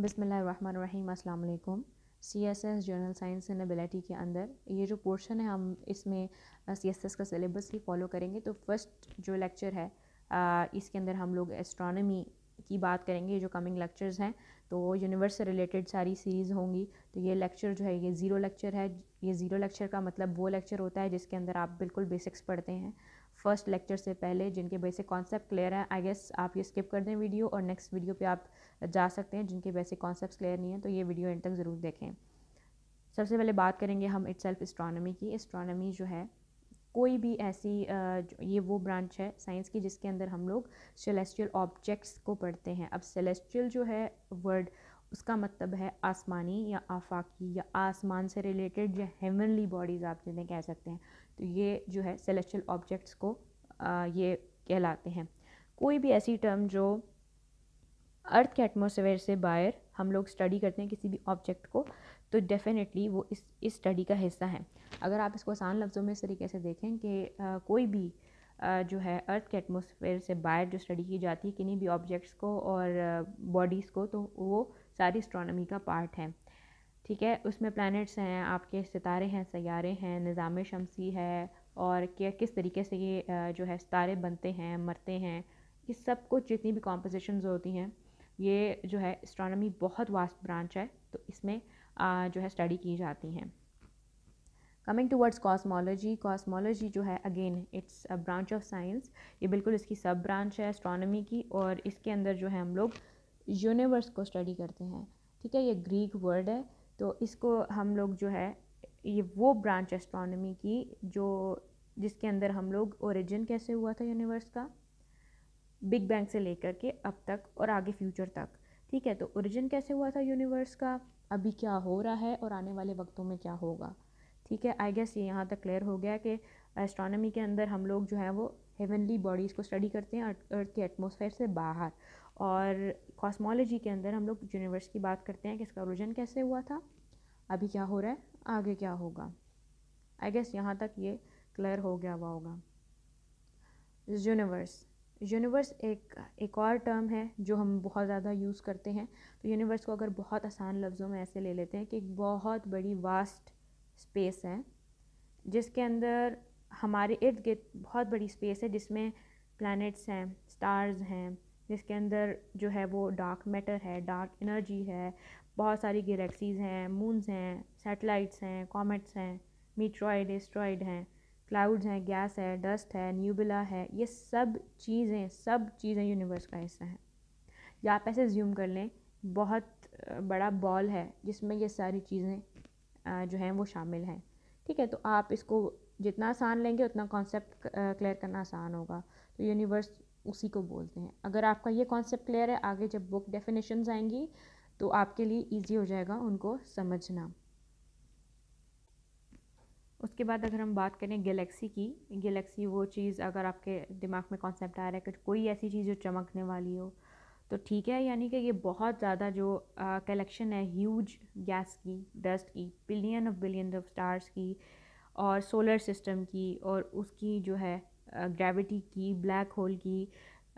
बिसमीम अल्लाम C S S general science and ability के अंदर ये जो पोर्शन है हम इसमें सी एस एस का सिलेबस ही फॉलो करेंगे तो फर्स्ट जो लेक्चर है आ, इसके अंदर हम लोग एस्ट्रॉनमी की बात करेंगे जो कमिंग लेक्चर्स हैं तो यूनिवर्स से रिलेटेड सारी सीरीज़ होंगी तो ये लेक्चर जो है ये ज़ीरो लेक्चर है ये ज़ीरो लेक्चर का मतलब वो लेक्चर होता है जिसके अंदर आप बिल्कुल बेसिक्स पढ़ते हैं फर्स्ट लेक्चर से पहले जिनके बेसिक कॉन्सेप्ट क्लियर हैं आई गेस आप ये स्किप कर दें वीडियो और नेक्स्ट वीडियो पे आप जा सकते हैं जिनके बेसिक कॉन्सेप्ट क्लियर नहीं हैं तो ये वीडियो एंड तक ज़रूर देखें सबसे पहले बात करेंगे हम इट सेल्फ एस्ट्रॉनमी की एस्ट्रॉनमी जो है कोई भी ऐसी ये वो ब्रांच है साइंस की जिसके अंदर हम लोग सेलेस्टियल ऑब्जेक्ट्स को पढ़ते हैं अब सेलेस्टियल जो है वर्ड उसका मतलब है आसमानी या आफाकी या आसमान से रिलेटेड या हेवनली बॉडीज़ आप जिन्हें कह सकते हैं तो ये जो है सेलेस्टियल ऑब्जेक्ट्स को आ, ये कहलाते हैं कोई भी ऐसी टर्म जो अर्थ के एटमोसफेयर से बाहर हम लोग स्टडी करते हैं किसी भी ऑब्जेक्ट को तो डेफ़िनेटली वो इस इस स्टडी का हिस्सा है अगर आप इसको आसान लफ्ज़ों में इस तरीके से देखें कि आ, कोई भी आ, जो है अर्थ के एटमोसफेयर से बाहर जो स्टडी की जाती है किन्हीं भी ऑब्जेक्ट्स को और बॉडीज़ को तो वो सारी एस्ट्रोनॉमी का पार्ट है ठीक है उसमें प्लैनेट्स हैं आपके सितारे हैं सैारे हैं निज़ाम शमसी है और क्या किस तरीके से ये जो है सितारे बनते हैं मरते हैं इस सब कुछ जितनी भी कॉम्पोजिशन होती हैं ये जो है एस्ट्रोनॉमी बहुत वास्ट ब्रांच है तो इसमें जो है स्टडी की जाती हैं कमिंग टूवर्ड्स कॉस्मोलॉजी कॉस्मोलॉजी जो है again it's a branch of science ये बिल्कुल इसकी सब ब्रांच है एस्ट्रोनॉमी की और इसके अंदर जो है हम लोग यूनिवर्स को स्टडी करते हैं ठीक है ये ग्रीक वर्ड है तो इसको हम लोग जो है ये वो ब्रांच एस्ट्रोनॉमी की जो जिसके अंदर हम लोग ओरिजिन कैसे हुआ था यूनिवर्स का बिग बैंग से लेकर के अब तक और आगे फ्यूचर तक ठीक है तो ओरिजिन कैसे हुआ था यूनिवर्स का अभी क्या हो रहा है और आने वाले वक्तों में क्या होगा ठीक है आई गेस ये यहाँ तक क्लियर हो गया कि एस्ट्रोनॉमी के अंदर हम लोग जो है वो हेवनली बॉडीज़ को स्टडी करते हैं अर्थ के एटमोसफेयर से बाहर और कॉस्मोलॉजी के अंदर हम लोग यूनिवर्स की बात करते हैं कि इसका ओरिजिन कैसे हुआ था अभी क्या हो रहा है आगे क्या होगा आई गेस यहाँ तक ये क्लियर हो गया हुआ होगा यूनिवर्स यूनिवर्स एक एक और टर्म है जो हम बहुत ज़्यादा यूज़ करते हैं तो यूनिवर्स को अगर बहुत आसान लफ्ज़ों में ऐसे ले लेते हैं कि एक बहुत बड़ी वास्ट स्पेस है जिसके अंदर हमारे इर्द गिर्द बहुत बड़ी स्पेस है जिसमें प्लैनेट्स हैं स्टार्स हैं जिसके अंदर जो है वो डार्क मैटर है डार्क एनर्जी है बहुत सारी गैलेक्सीज़ हैं मून्स हैं सैटेलाइट्स हैं कॉमेट्स हैं मीट्रॉइड एस्ट्रॉइड हैं क्लाउड्स हैं गैस है डस्ट है न्यूबिला है ये सब चीज़ें सब चीज़ें यूनिवर्स का हिस्सा हैं या आप ऐसे ज्यूम कर लें बहुत बड़ा बॉल है जिसमें ये सारी चीज़ें जो हैं वो शामिल हैं ठीक है तो आप इसको जितना आसान लेंगे उतना कॉन्सेप्ट क्लियर करना आसान होगा तो यूनिवर्स उसी को बोलते हैं अगर आपका ये कॉन्सेप्ट क्लियर है आगे जब बुक डेफिनेशंस आएंगी तो आपके लिए ईजी हो जाएगा उनको समझना उसके बाद अगर हम बात करें गैलेक्सी की गैलेक्सी वो चीज़ अगर आपके दिमाग में कॉन्सेप्ट आ रहा है कि कोई ऐसी चीज़ जो चमकने वाली हो तो ठीक है यानी कि ये बहुत ज़्यादा जो कलेक्शन है ह्यूज गैस की डस्ट की billion of billion of stars की और सोलर सिस्टम की और उसकी जो है ग्रेविटी की ब्लैक होल की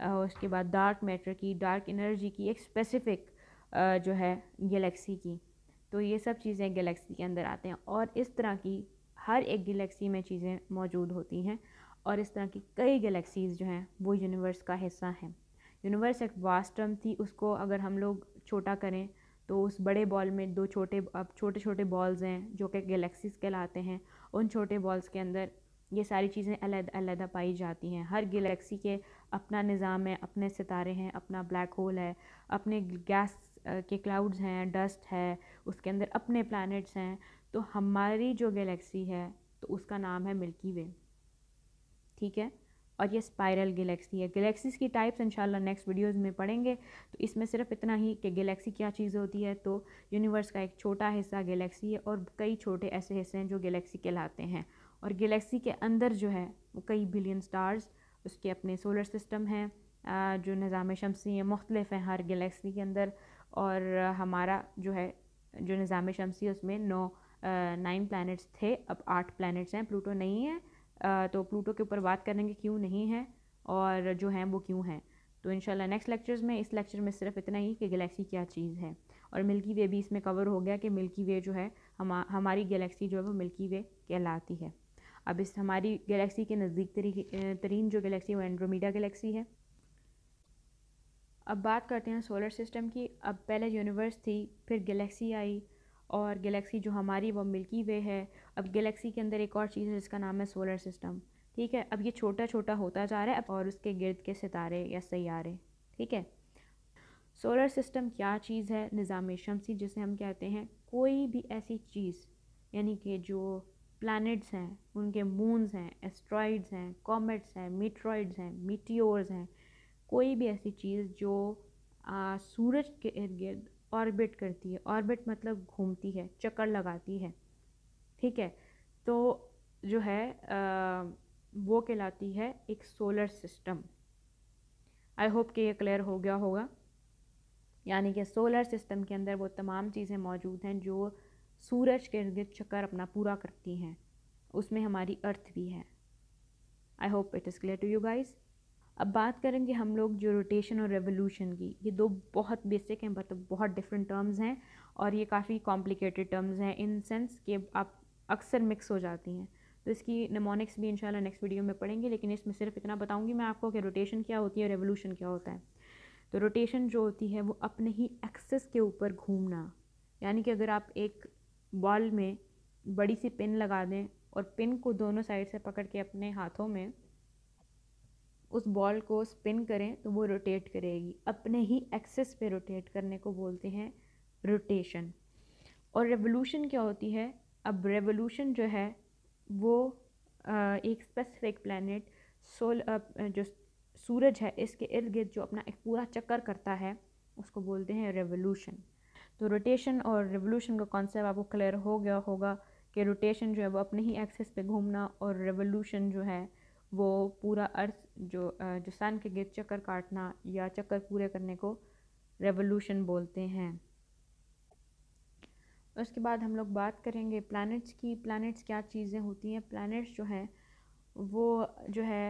उसके बाद डार्क मैटर की डार्क एनर्जी की एक स्पेसिफ़िक जो है गैलेक्सी की तो ये सब चीज़ें गैलेक्सी के अंदर आते हैं और इस तरह की हर एक गैलेक्सी में चीज़ें मौजूद होती हैं और इस तरह की कई गैलेक्सीज़ जो हैं वो यूनिवर्स का हिस्सा हैं यूनिवर्स एक वास्टम थी उसको अगर हम लोग छोटा करें तो उस बड़े बॉल में दो छोटे अब छोटे छोटे बॉल्स हैं जो कि गैलेक्सीज़ कहलाते हैं उन छोटे बॉल्स के अंदर ये सारी चीज़ें अलग अलग पाई जाती हैं हर गैलेक्सी के अपना निज़ाम है अपने सितारे हैं अपना ब्लैक होल है अपने गैस के क्लाउड्स हैं डस्ट है उसके अंदर अपने प्लैनेट्स हैं तो हमारी जो गैलेक्सी है तो उसका नाम है मिल्की वे ठीक है और ये स्पायरल गैलेक्सी है गैलेक्सीज़ की टाइप्स इंशाल्लाह नेक्स्ट वीडियोस में पढ़ेंगे तो इसमें सिर्फ इतना ही कि गैलेक्सी क्या चीज़ होती है तो यूनिवर्स का एक छोटा हिस्सा गैलेक्सी है और कई छोटे ऐसे हिस्से हैं जो गैलेक्सी कहलाते हैं और गैलेक्सी के अंदर जो है वो कई बिलियन स्टार्स उसके अपने सोलर सिस्टम हैं जो निज़ाम शमसी हैं मुख्तलिफ हैं हर गैलेक्सी के अंदर और हमारा जो है जो निज़ाम शमसी उसमें नौ नाइन प्लैनेट्स थे अब आठ प्लैनेट्स हैं प्लूटो नहीं है आ, तो प्लूटो के ऊपर बात करेंगे क्यों नहीं है और जो हैं वो क्यों हैं तो इन नेक्स्ट लेक्चर्स में इस लेक्चर में सिर्फ इतना ही कि गैलेक्सी क्या चीज़ है और मिल्की वे भी इसमें कवर हो गया कि मिल्की वे जो है हम हमारी गैलेक्सी जो है वो मिल्की वे कहलाती है अब इस हमारी गैलेक्सी के नज़दीक तरीन जो गैलेक्सी वो एंड्रोमीडा गैलेक्सी है अब बात करते हैं सोलर सिस्टम की अब पहले यूनिवर्स थी फिर गैलेक्सी आई और गैलेक्सी जो हमारी वो मिल्की वे है अब गैलेक्सी के अंदर एक और चीज़ है जिसका नाम है सोलर सिस्टम ठीक है अब ये छोटा छोटा होता जा रहा है और उसके गिरद के सितारे या सैारे ठीक है सोलर सिस्टम क्या चीज़ है निज़ाम शमसी जिसे हम कहते हैं कोई भी ऐसी चीज़ यानी कि जो प्लानट्स हैं उनके मून्स हैं एस्ट्रॉइड्स हैं कॉमेट्स हैं मीट्रॉइड्स हैं मीटियोर्स हैं कोई भी ऐसी चीज़ जो आ, सूरज के इर्द गिर्द ऑर्बिट करती है ऑर्बिट मतलब घूमती है चक्कर लगाती है ठीक है तो जो है आ, वो कहलाती है एक सोलर सिस्टम आई होप कि ये क्लियर हो गया होगा यानी कि सोलर सिस्टम के अंदर वो तमाम चीज़ें मौजूद हैं जो सूरज के इर्द गिर्द चक्कर अपना पूरा करती हैं उसमें हमारी अर्थ भी है I hope it is clear to you guys अब बात करेंगे हम लोग जो रोटेशन और रेवोल्यूशन की ये दो बहुत बेसिक हैं मतलब बहुत डिफरेंट टर्म्स हैं और ये काफ़ी कॉम्प्लिकेटेड टर्म्स हैं इन सेंस कि आप अक्सर मिक्स हो जाती हैं तो इसकी नमोनिक्स भी इंशाल्लाह नेक्स्ट वीडियो में पढ़ेंगे लेकिन इसमें सिर्फ इतना बताऊंगी मैं आपको कि रोटेशन क्या होती है रेवोल्यूशन क्या होता है तो रोटेशन जो होती है वो अपने ही एक्सेस के ऊपर घूमना यानी कि अगर आप एक बॉल में बड़ी सी पिन लगा दें और पिन को दोनों साइड से पकड़ के अपने हाथों में उस बॉल को स्पिन करें तो वो रोटेट करेगी अपने ही एक्सेस पे रोटेट करने को बोलते हैं रोटेशन और रेवोल्यूशन क्या होती है अब रेवोल्यूशन जो है वो एक स्पेसिफिक प्लानट सोल जो सूरज है इसके इर्द गिर्द जो अपना एक पूरा चक्कर करता है उसको बोलते हैं रेवोल्यूशन तो रोटेशन और रेवोल्यूशन का कॉन्सेप्ट आपको क्लियर हो गया होगा कि रोटेशन जो है वो अपने ही एक्सेस पे घूमना और रेवोल्यूशन जो है वो पूरा अर्थ जो जो सन के गिर चक्कर काटना या चक्कर पूरे करने को रेवोल्यूशन बोलते हैं उसके बाद हम लोग बात करेंगे प्लैनेट्स की प्लैनेट्स क्या चीज़ें होती हैं प्लैनेट्स जो हैं वो जो है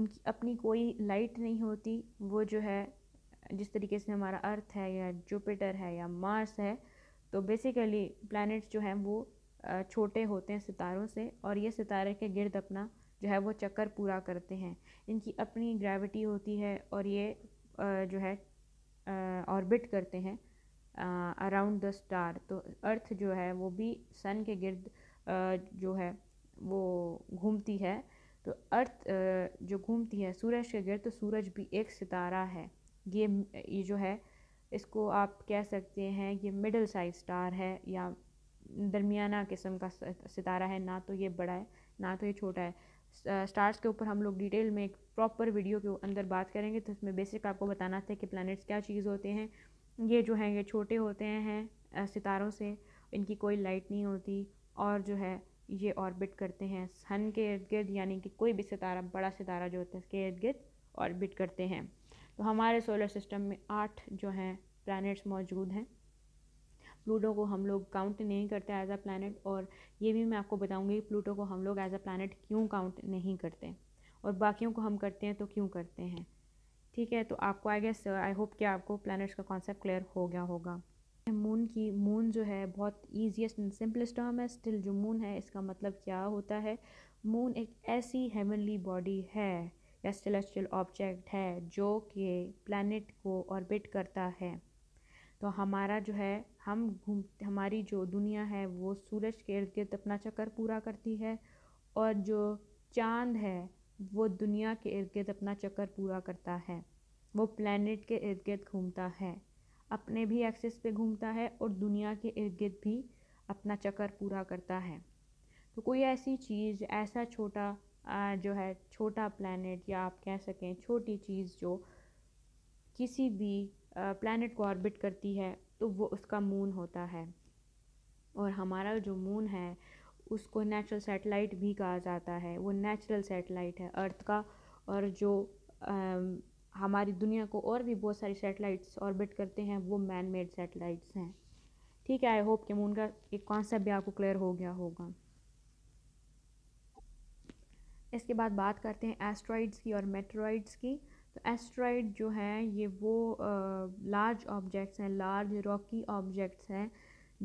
उनकी अपनी कोई लाइट नहीं होती वो जो है जिस तरीके से हमारा अर्थ है या जुपिटर है या मार्स है तो बेसिकली प्लैनेट्स जो हैं वो छोटे होते हैं सितारों से और ये सितारे के गिर्द अपना जो है वो चक्कर पूरा करते हैं इनकी अपनी ग्रेविटी होती है और ये जो है ऑर्बिट करते हैं अराउंड द स्टार तो अर्थ जो है वो भी सन के गिर्द जो है वो घूमती है तो अर्थ जो घूमती है सूरज के गिर्द तो सूरज भी एक सितारा है ये ये जो है इसको आप कह सकते हैं ये मिडल साइज स्टार है या दरमियाना किस्म का सितारा है ना तो ये बड़ा है ना तो ये छोटा है स्टार्स के ऊपर हम लोग डिटेल में एक प्रॉपर वीडियो के अंदर बात करेंगे तो उसमें बेसिक आपको बताना था कि प्लैनेट्स क्या चीज़ होते हैं ये जो हैं ये छोटे होते हैं सितारों से इनकी कोई लाइट नहीं होती और जो है ये ऑर्बिट करते हैं सन के इर्द गिर्द यानी कि कोई भी सितारा बड़ा सितारा जो होता है उसके इर्द गिर्द ऑर्बिट करते हैं तो हमारे सोलर सिस्टम में आठ जो हैं प्लैनेट्स मौजूद हैं प्लूटो को हम लोग काउंट नहीं करते एज अ प्लानट और ये भी मैं आपको बताऊँगी प्लूटो को हम लोग एज अ प्लानट क्यों काउंट नहीं करते और बाकियों को हम करते हैं तो क्यों करते हैं ठीक है तो आपको आई गेस आई होप कि आपको प्लानट्स का कॉन्सेप्ट क्लियर हो गया होगा मून की मून जो है बहुत ईजीएसट एंड सिंपलेस्ट टर्म है स्टिल जो मून है इसका मतलब क्या होता है मून एक ऐसी हेवनली बॉडी है या स्टेलेस्टियल ऑब्जेक्ट है जो कि प्लानट को ऑर्बिट करता है तो हमारा जो है हम घूम हमारी जो दुनिया है वो सूरज के इर्द गिर्द अपना चक्कर पूरा करती है और जो चाँद है वो दुनिया के इर्द गिर्द अपना चक्कर पूरा करता है वो प्लानट के इर्द गिर्द घूमता है अपने भी एक्सेस पे घूमता है और दुनिया के इर्द गिर्द भी अपना चक्कर पूरा करता है तो कोई ऐसी चीज़ ऐसा छोटा जो है छोटा प्लानट या आप कह सकें छोटी चीज़ जो किसी भी प्लानट को ऑर्बिट करती है तो वो उसका मून होता है और हमारा जो मून है उसको नेचुरल सेटेलाइट भी कहा जाता है वो नेचुरल सेटेलाइट है अर्थ का और जो आ, हमारी दुनिया को और भी बहुत सारी सेटेलाइट्स ऑर्बिट करते हैं वो मैन मेड सेटेलाइट्स हैं ठीक है आई होप कि मून का एक कॉन्सेप्ट भी आपको क्लियर हो गया होगा इसके बाद बात करते हैं एस्ट्रॉइड्स की और मेट्रॉइड्स की तो एस्ट्रॉइड जो हैं ये वो लार्ज ऑब्जेक्ट्स हैं लार्ज रॉकी ऑब्जेक्ट्स हैं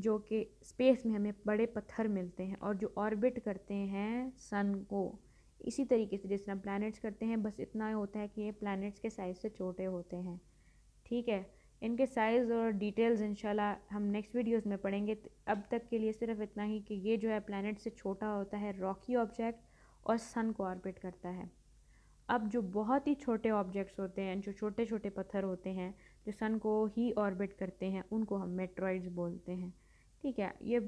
जो कि स्पेस में हमें बड़े पत्थर मिलते हैं और जो ऑर्बिट करते हैं सन को इसी तरीके से जिस तरह प्लानट्स करते हैं बस इतना ही होता है कि ये प्लानट्स के साइज़ से छोटे होते हैं ठीक है इनके साइज़ और डिटेल्स इंशाल्लाह हम नेक्स्ट वीडियोस में पढ़ेंगे अब तक के लिए सिर्फ इतना ही कि ये जो है प्लानट से छोटा होता है रॉकी ऑब्जेक्ट और सन को ऑर्बिट करता है अब जो बहुत ही छोटे ऑब्जेक्ट्स होते हैं जो छोटे छोटे पत्थर होते हैं जो सन को ही ऑर्बिट करते हैं उनको हम मेट्रॉइड्स बोलते हैं ठीक है ये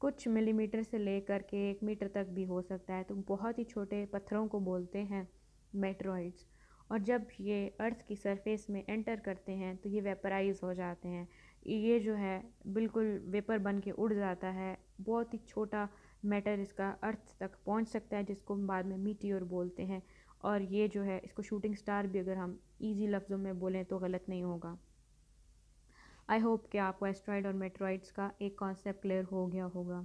कुछ मिलीमीटर से लेकर के एक मीटर तक भी हो सकता है तो बहुत ही छोटे पत्थरों को बोलते हैं मेट्रॉइड्स और जब ये अर्थ की सरफेस में एंटर करते हैं तो ये वेपराइज हो जाते हैं ये जो है बिल्कुल वेपर बन के उड़ जाता है बहुत ही छोटा मैटर इसका अर्थ तक पहुंच सकता है जिसको हम बाद में मीटियोर बोलते हैं और ये जो है इसको शूटिंग स्टार भी अगर हम ईजी लफ्ज़ों में बोलें तो गलत नहीं होगा आई होप कि आपको एस्ट्रॉयड और मेट्रॉइड्स का एक कॉन्सेप्ट क्लियर हो गया होगा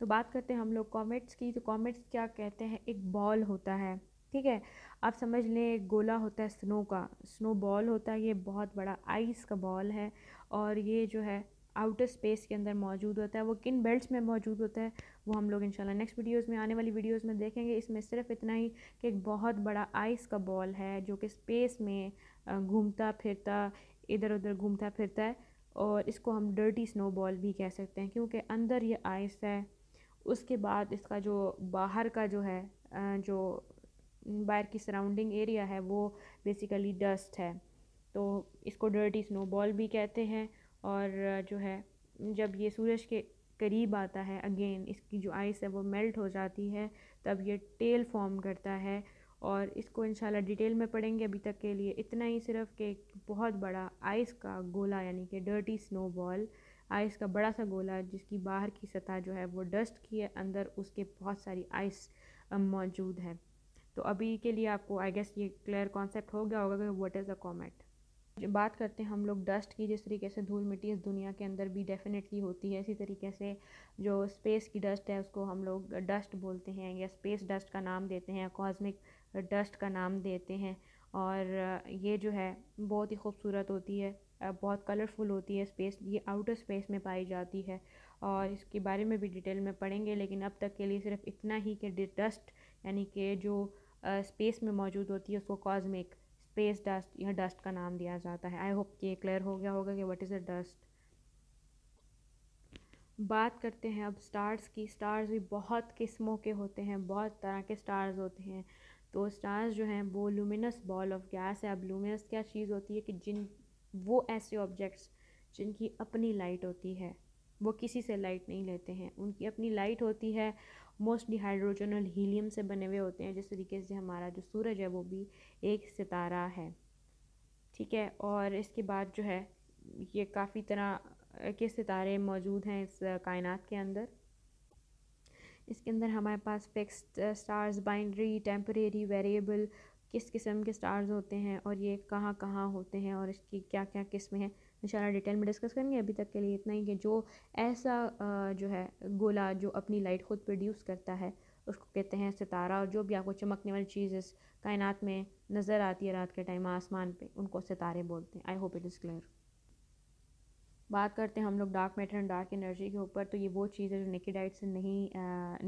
तो बात करते हैं हम लोग कॉमेट्स की तो कॉमेट्स क्या कहते हैं एक बॉल होता है ठीक है आप समझ लें एक गोला होता है स्नो का स्नो बॉल होता है ये बहुत बड़ा आइस का बॉल है और ये जो है आउटर स्पेस के अंदर मौजूद होता है वो किन बेल्ट में मौजूद होता है वो हम लोग इंशाल्लाह नेक्स्ट वीडियोस में आने वाली वीडियोस में देखेंगे इसमें सिर्फ इतना ही कि एक बहुत बड़ा आइस का बॉल है जो कि स्पेस में घूमता फिरता इधर उधर घूमता फिरता है और इसको हम डर्टी स्नो बॉल भी कह सकते हैं क्योंकि अंदर ये आइस है उसके बाद इसका जो बाहर का जो है जो बाहर की सराउंडिंग एरिया है वो बेसिकली डस्ट है तो इसको डर्टी स्नो बॉल भी कहते हैं और जो है जब ये सूरज के करीब आता है अगेन इसकी जो आइस है वो मेल्ट हो जाती है तब ये टेल फॉर्म करता है और इसको इंशाल्लाह डिटेल में पढ़ेंगे अभी तक के लिए इतना ही सिर्फ कि एक बहुत बड़ा आइस का गोला यानी कि डर्टी स्नो बॉल आइस का बड़ा सा गोला जिसकी बाहर की सतह जो है वो डस्ट की है अंदर उसके बहुत सारी आइस मौजूद है तो अभी के लिए आपको आई गेस ये क्लियर कॉन्सेप्ट हो गया होगा कि वट इज़ अ कॉमेट बात करते हैं हम लोग डस्ट की जिस तरीके से धूल मिट्टी इस दुनिया के अंदर भी डेफिनेटली होती है इसी तरीके से जो स्पेस की डस्ट है उसको हम लोग डस्ट बोलते हैं या स्पेस डस्ट का नाम देते हैं कॉस्मिक डस्ट का नाम देते हैं और ये जो है बहुत ही खूबसूरत होती है बहुत कलरफुल होती है स्पेस ये आउटर स्पेस में पाई जाती है और इसके बारे में भी डिटेल में पढ़ेंगे लेकिन अब तक के लिए सिर्फ इतना ही कि डस्ट यानी कि जो स्पेस में मौजूद होती है उसको कॉस्मिक स्पेस डस्ट या डस्ट का नाम दिया जाता है आई होप कि ये क्लियर हो गया होगा कि व्हाट इज़ अ डस्ट बात करते हैं अब स्टार्स की स्टार्स भी बहुत किस्मों के होते हैं बहुत तरह के स्टार्स होते हैं तो स्टार्स जो हैं वो लूमिनस बॉल ऑफ गैस है अब लूमिनस क्या चीज़ होती है कि जिन वो ऐसे ऑब्जेक्ट्स जिनकी अपनी लाइट होती है वो किसी से लाइट नहीं लेते हैं उनकी अपनी लाइट होती है मोस्टली हाइड्रोजन और हीलियम से बने हुए होते हैं जिस तरीके से हमारा जो सूरज है वो भी एक सितारा है ठीक है और इसके बाद जो है ये काफ़ी तरह के सितारे मौजूद हैं इस कायनात के अंदर इसके अंदर हमारे पास fixed stars binary temporary variable किस किस्म के स्टार्स होते हैं और ये कहाँ कहाँ होते हैं और इसकी क्या क्या किस्में हैं इन डिटेल में डिस्कस करेंगे अभी तक के लिए इतना ही कि जो ऐसा जो है गोला जो अपनी लाइट खुद प्रोड्यूस करता है उसको कहते हैं सितारा और जो भी आपको चमकने वाली चीज़ इस कायनात में नज़र आती है रात के टाइम आसमान पे उनको सितारे बोलते हैं I hope it is clear बात करते हैं हम लोग dark matter and dark energy के ऊपर तो ये वो चीज़ है जो निकेड आइट से नहीं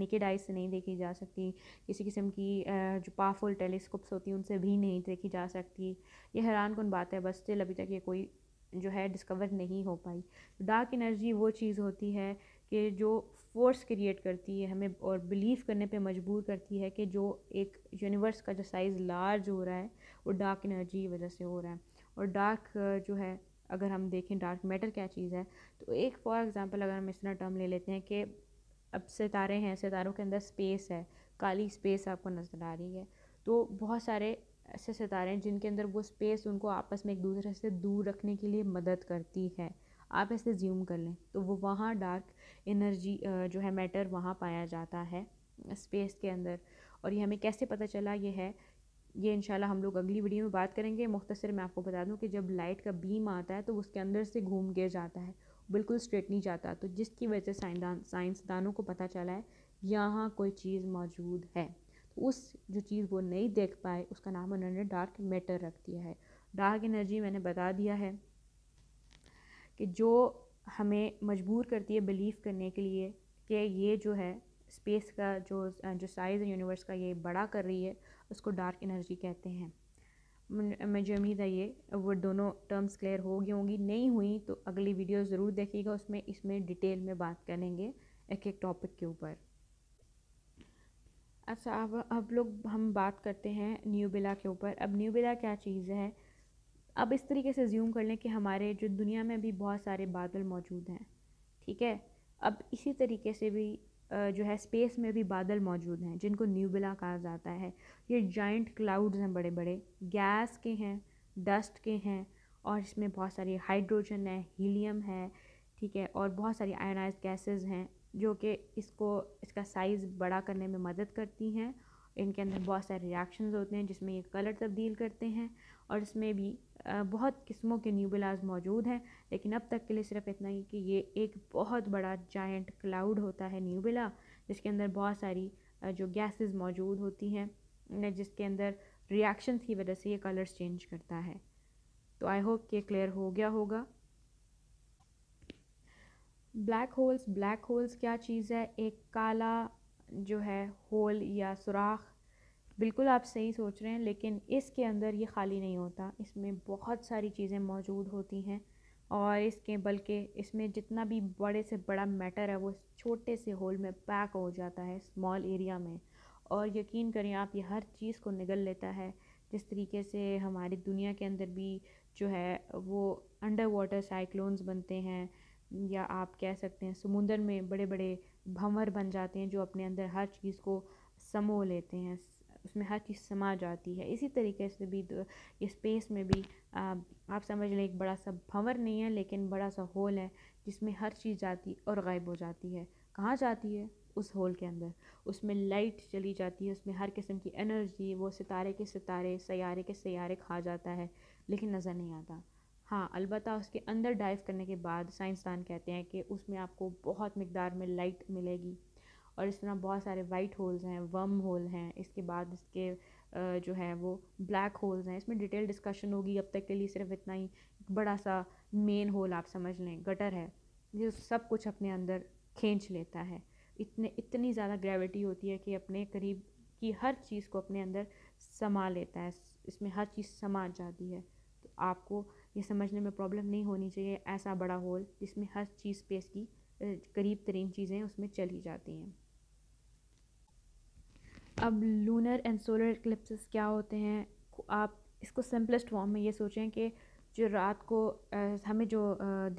निकेड आइट से नहीं देखी जा सकती किसी किस्म की जो पावरफुल टेलीस्कोप्स होती हैं उनसे भी नहीं देखी जा सकती ये हैरान कन बात है बस स्टिल अभी तक ये कोई जो है डिस्कवर नहीं हो पाई डार्क एनर्जी वो चीज़ होती है कि जो फोर्स क्रिएट करती है हमें और बिलीव करने पे मजबूर करती है कि जो एक यूनिवर्स का जो साइज़ लार्ज हो रहा है वो डार्क एनर्जी की वजह से हो रहा है और डार्क जो है अगर हम देखें डार्क मैटर क्या चीज़ है तो एक फॉर एग्ज़ाम्पल अगर हम इस तरह टर्म ले लेते हैं कि अब सितारे हैं सितारों के अंदर स्पेस है काली स्पेस आपको नज़र आ रही है तो बहुत सारे ऐसे सितारे हैं जिनके अंदर वो स्पेस उनको आपस में एक दूसरे से दूर रखने के लिए मदद करती है आप ऐसे ज्यूम कर लें तो वो वहाँ डार्क एनर्जी जो है मैटर वहाँ पाया जाता है स्पेस के अंदर और ये हमें कैसे पता चला ये है ये इंशाल्लाह हम लोग अगली वीडियो में बात करेंगे मुख्तसर मैं आपको बता दूं कि जब लाइट का बीम आता है तो उसके अंदर से घूम गिर जाता है बिल्कुल स्ट्रेट नहीं जाता तो जिसकी वजह से साइंसदान साइंसदानों को पता चला है यहाँ कोई चीज़ मौजूद है उस जो चीज़ वो नहीं देख पाए उसका नाम उन्होंने डार्क मैटर रख दिया है डार्क एनर्जी मैंने बता दिया है कि जो हमें मजबूर करती है बिलीव करने के लिए कि ये जो है स्पेस का जो जो साइज़ है यूनिवर्स का ये बड़ा कर रही है उसको डार्क एनर्जी कहते हैं मुझे उम्मीद है ये वो दोनों टर्म्स क्लियर हो गई होंगी नहीं हुई तो अगली वीडियो ज़रूर देखिएगा उसमें इसमें डिटेल में बात करेंगे एक एक टॉपिक के ऊपर अच्छा अब अब लोग हम बात करते हैं न्यूबिला के ऊपर अब न्यूबिला क्या चीज़ है अब इस तरीके से ज्यूम कर लें कि हमारे जो दुनिया में भी बहुत सारे बादल मौजूद हैं ठीक है अब इसी तरीके से भी जो है स्पेस में भी बादल मौजूद हैं जिनको न्यूबिला कहा जाता है ये जाइंट क्लाउड्स हैं बड़े बड़े गैस के हैं डस्ट के हैं और इसमें बहुत सारी हाइड्रोजन है हीलियम है ठीक है और बहुत सारी आयोनाइज गैसेस हैं जो कि इसको इसका साइज़ बड़ा करने में मदद करती हैं इनके अंदर बहुत सारे रिएक्शंस होते हैं जिसमें ये कलर तब्दील करते हैं और इसमें भी बहुत किस्मों के न्यूबिलाज मौजूद हैं लेकिन अब तक के लिए सिर्फ इतना ही कि ये एक बहुत बड़ा जाइंट क्लाउड होता है न्यूबिला जिसके अंदर बहुत सारी जो गैसेस मौजूद होती हैं जिसके अंदर रिएक्शंस की वजह से ये कलर्स चेंज करता है तो आई होप कि क्लियर हो गया होगा ब्लैक होल्स ब्लैक होल्स क्या चीज़ है एक काला जो है होल या सुराख बिल्कुल आप सही सोच रहे हैं लेकिन इसके अंदर ये खाली नहीं होता इसमें बहुत सारी चीज़ें मौजूद होती हैं और इसके बल्कि इसमें जितना भी बड़े से बड़ा मैटर है वो छोटे से होल में पैक हो जाता है स्मॉल एरिया में और यकीन करें आप ये हर चीज़ को निगल लेता है जिस तरीके से हमारी दुनिया के अंदर भी जो है वो अंडर वाटर साइक्लोन्स बनते हैं या आप कह सकते हैं समुंदर में बड़े बड़े भंवर बन जाते हैं जो अपने अंदर हर चीज़ को समो लेते हैं उसमें हर चीज़ समा जाती है इसी तरीके से भी ये स्पेस में भी आ, आप समझ लें एक बड़ा सा भंवर नहीं है लेकिन बड़ा सा होल है जिसमें हर चीज़ जाती और गायब हो जाती है कहाँ जाती है उस होल के अंदर उसमें लाइट चली जाती है उसमें हर किस्म की एनर्जी वो सितारे के सितारे सैारे के सैारे खा जाता है लेकिन नज़र नहीं आता हाँ अलबत्त उसके अंदर डाइव करने के बाद साइंसदान कहते हैं कि उसमें आपको बहुत मकदार में लाइट मिलेगी और इस तरह बहुत सारे वाइट होल्स हैं वर्म होल हैं इसके बाद इसके जो है वो ब्लैक होल्स हैं इसमें डिटेल डिस्कशन होगी अब तक के लिए सिर्फ इतना ही बड़ा सा मेन होल आप समझ लें गटर है जो सब कुछ अपने अंदर खींच लेता है इतने इतनी ज़्यादा ग्रेविटी होती है कि अपने करीब की हर चीज़ को अपने अंदर समा लेता है इसमें हर चीज़ समा जाती है तो आपको ये समझने में प्रॉब्लम नहीं होनी चाहिए ऐसा बड़ा होल जिसमें हर चीज़ स्पेस की करीब तरीन चीज़ें उसमें चली जाती हैं अब लूनर एंड सोलर एक्लिप्सिस क्या होते हैं आप इसको सिंपलेस्ट फॉर्म में ये सोचें कि जो रात को हमें जो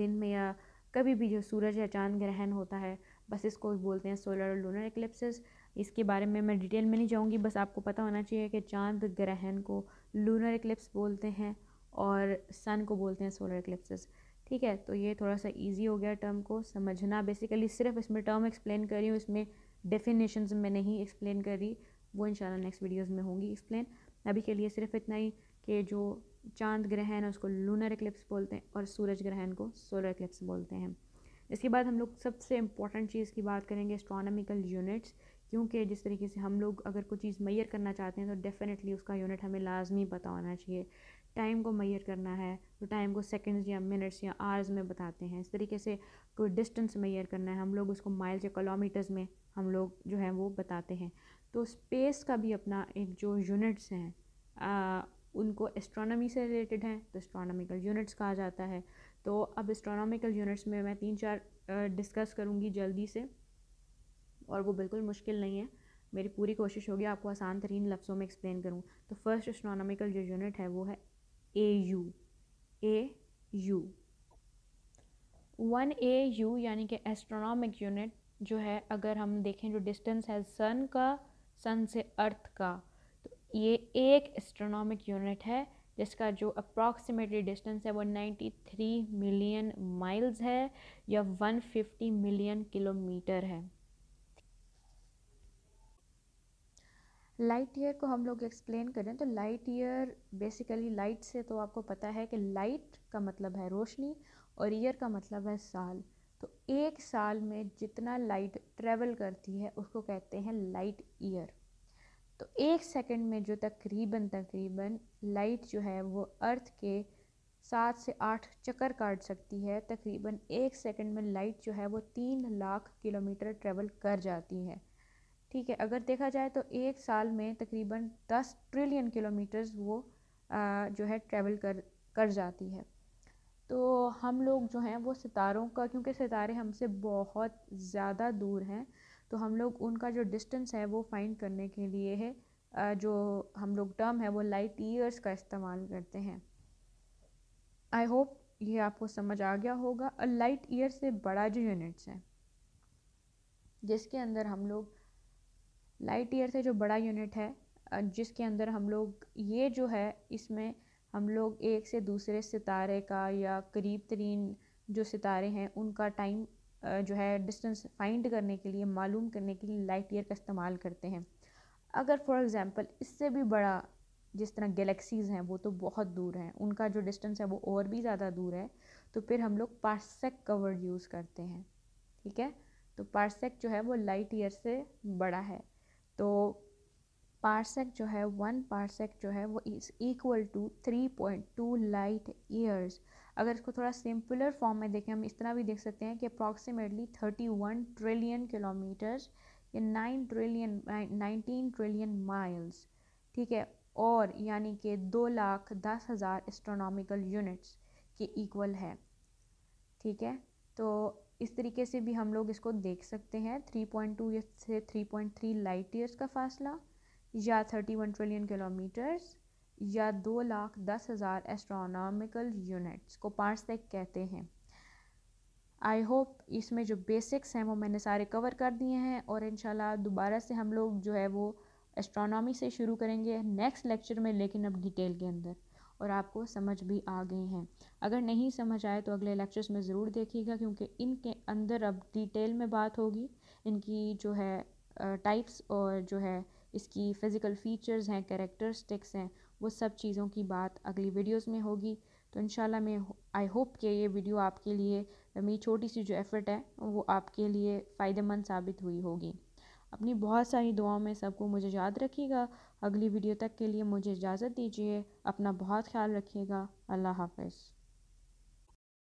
दिन में या कभी भी जो सूरज या चांद ग्रहण होता है बस इसको बोलते हैं सोलर और लूनर एक्लिप्सिस इसके बारे में मैं डिटेल में नहीं जाऊँगी बस आपको पता होना चाहिए कि चांद ग्रहण को लूनर एक्लिप्स बोलते हैं और सन को बोलते हैं सोलर एक्लिप्सिस ठीक है तो ये थोड़ा सा ईज़ी हो गया टर्म को समझना बेसिकली सिर्फ इसमें टर्म एक्सप्लेन कर रही हूँ इसमें डेफिनेशन में नहीं एक्सप्लेन कर रही वो शाला नेक्स्ट वीडियोज़ में होंगी एक्सप्लेन अभी के लिए सिर्फ इतना ही कि जो चांद ग्रहण है उसको लूनर एक्लिप्स बोलते हैं और सूरज ग्रहण को सोलर एक्लिप्स बोलते हैं इसके बाद हम लोग सबसे इम्पॉर्टेंट चीज़ की बात करेंगे एस्ट्रोनॉमिकल यूनिट्स क्योंकि जिस तरीके से हम लोग अगर कोई चीज़ मैयर करना चाहते हैं तो डेफ़िनेटली उसका यूनिट हमें लाजमी पता होना चाहिए टाइम को मैयर करना है तो टाइम को सेकंड्स या मिनट्स या आवर्स में बताते हैं इस तरीके से कोई डिस्टेंस मैयर करना है हम लोग उसको माइल्स या किलोमीटर्स में हम लोग जो है वो बताते हैं तो स्पेस का भी अपना एक जो यूनिट्स हैं उनको एस्ट्रोनॉमी से रिलेटेड हैं तो एस्ट्रोनॉमिकल यूनिट्स कहा जाता है तो अब एस्ट्रोनॉमिकल यूनिट्स में मैं तीन चार डिस्कस करूँगी जल्दी से और वो बिल्कुल मुश्किल नहीं है मेरी पूरी कोशिश होगी आपको आसान तरीन लफ्ज़ों में एक्सप्लेन करूँ तो फर्स्ट एस्ट्रोनॉमिकल जो यूनिट है वो है A U A U one A U यानी कि एस्ट्रोनॉमिक यूनिट जो है अगर हम देखें जो डिस्टेंस है सन का सन से अर्थ का तो ये एक एस्ट्रोनॉमिक यूनिट है जिसका जो अप्रॉक्सीमेटली डिस्टेंस है वो नाइन्टी थ्री मिलियन माइल्स है या वन फिफ्टी मिलियन किलोमीटर है लाइट ईयर को हम लोग एक्सप्लेन करें तो लाइट ईयर बेसिकली लाइट से तो आपको पता है कि लाइट का मतलब है रोशनी और ईयर का मतलब है साल तो एक साल में जितना लाइट ट्रेवल करती है उसको कहते हैं लाइट ईयर तो एक सेकंड में जो तकरीबन तकरीबन लाइट जो है वो अर्थ के सात से आठ चक्कर काट सकती है तकरीबन एक सेकंड में लाइट जो है वो तीन लाख किलोमीटर ट्रेवल कर जाती है ठीक है अगर देखा जाए तो एक साल में तकरीबन दस ट्रिलियन किलोमीटर्स वो आ, जो है ट्रैवल कर कर जाती है तो हम लोग जो हैं वो सितारों का क्योंकि सितारे हमसे बहुत ज़्यादा दूर हैं तो हम लोग उनका जो डिस्टेंस है वो फाइंड करने के लिए है जो हम लोग टर्म है वो लाइट ईयर्स का इस्तेमाल करते हैं आई होप ये आपको समझ आ गया होगा और लाइट ईयर से बड़ा जो यूनिट्स हैं जिसके अंदर हम लोग लाइट ईयर से जो बड़ा यूनिट है जिसके अंदर हम लोग ये जो है इसमें हम लोग एक से दूसरे सितारे का या करीब तरीन जो सितारे हैं उनका टाइम जो है डिस्टेंस फाइंड करने के लिए मालूम करने के लिए लाइट ईयर का इस्तेमाल करते हैं अगर फॉर एग्ज़ाम्पल इससे भी बड़ा जिस तरह गैलेक्सीज़ हैं वो तो बहुत दूर हैं उनका जो डिस्टेंस है वो और भी ज़्यादा दूर है तो फिर हम लोग पार्सेक कवर यूज़ करते हैं ठीक है तो पार्सेक जो है वो लाइट ईयर से बड़ा है तो पार्सेक जो है वन पार्सेक जो है वो is equal to three point two light years अगर इसको थोड़ा सिंपलर फॉर्म में देखें हम इस तरह भी देख सकते हैं कि approximately thirty one trillion kilometres या nine trillion nineteen trillion miles ठीक है और यानी कि दो लाख दस हज़ार एस्ट्रोनॉमिकल यूनिट्स के इक्वल है ठीक है तो इस तरीके से भी हम लोग इसको देख सकते हैं 3.2 से 3.3 लाइट ईयर्स का फासला या 31 ट्रिलियन किलोमीटर्स या दो लाख दस हज़ार एस्ट्रोनॉमिकल यूनिट्स को तक कहते हैं आई होप इसमें जो बेसिक्स हैं वो मैंने सारे कवर कर दिए हैं और इन दोबारा से हम लोग जो है वो एस्ट्रोनॉमी से शुरू करेंगे नेक्स्ट लेक्चर में लेकिन अब डिटेल के अंदर और आपको समझ भी आ गए हैं अगर नहीं समझ आए तो अगले लेक्चर्स में ज़रूर देखिएगा क्योंकि इनके अंदर अब डिटेल में बात होगी इनकी जो है टाइप्स और जो है इसकी फ़िज़िकल फ़ीचर्स हैं कैरेक्टरिस्टिक्स हैं वो सब चीज़ों की बात अगली वीडियोस में होगी तो इन मैं आई होप कि ये वीडियो आपके लिए मेरी छोटी सी जो एफ़र्ट है वो आपके लिए फ़ायदेमंद साबित हुई होगी अपनी बहुत सारी दुआओं में सबको मुझे याद रखिएगा अगली वीडियो तक के लिए मुझे इजाज़त दीजिए अपना बहुत ख्याल रखिएगा अल्लाह हाफ़िज़